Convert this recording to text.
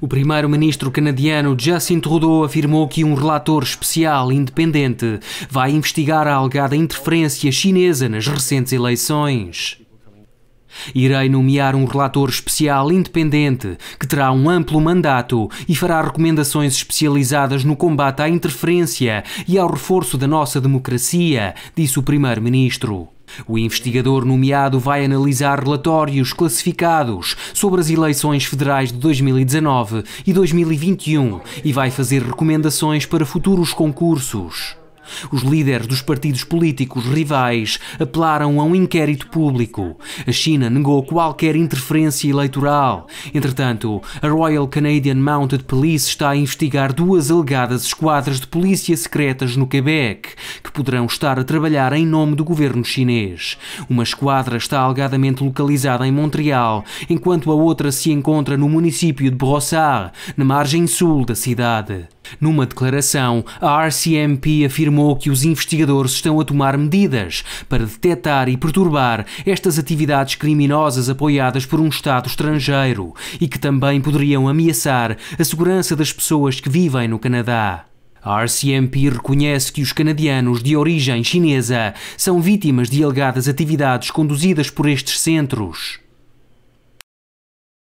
O primeiro-ministro canadiano Justin Trudeau afirmou que um relator especial independente vai investigar a alegada interferência chinesa nas recentes eleições. Irei nomear um relator especial independente que terá um amplo mandato e fará recomendações especializadas no combate à interferência e ao reforço da nossa democracia, disse o primeiro-ministro. O investigador nomeado vai analisar relatórios classificados sobre as eleições federais de 2019 e 2021 e vai fazer recomendações para futuros concursos. Os líderes dos partidos políticos rivais apelaram a um inquérito público. A China negou qualquer interferência eleitoral. Entretanto, a Royal Canadian Mounted Police está a investigar duas alegadas esquadras de polícia secretas no Quebec, que poderão estar a trabalhar em nome do governo chinês. Uma esquadra está alegadamente localizada em Montreal, enquanto a outra se encontra no município de Brossard, na margem sul da cidade. Numa declaração, a RCMP afirmou que os investigadores estão a tomar medidas para detectar e perturbar estas atividades criminosas apoiadas por um Estado estrangeiro e que também poderiam ameaçar a segurança das pessoas que vivem no Canadá. A RCMP reconhece que os canadianos de origem chinesa são vítimas de alegadas atividades conduzidas por estes centros.